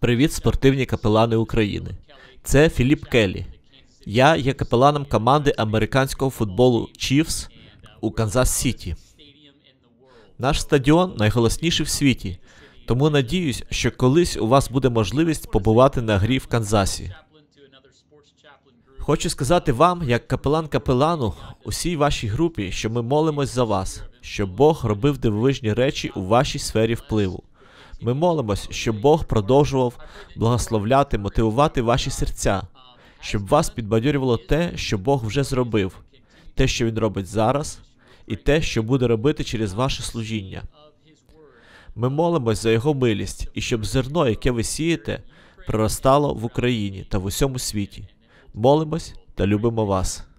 Привіт, спортивні капелани України. Це Філіп Келлі. Я є капеланом команди американського футболу Chiefs у Канзас Сіті. Наш стадіон найголосніший в світі. Тому надіюсь, що колись у вас буде можливість побувати на грі в Канзасі. Хочу сказати вам, як капелан капелану, усій вашій групі, що ми молимось за вас, щоб Бог робив дивовижні речі у вашій сфері впливу. Ми молимось, щоб Бог продовжував благословляти, мотивувати ваші серця, щоб вас підбадьорювало те, що Бог вже зробив, те, що Він робить зараз, і те, що буде робити через ваше служіння. Ми молимось за його милість і щоб зерно, яке ви сієте, проростало в Україні та в усьому світі. Молимось та любимо вас.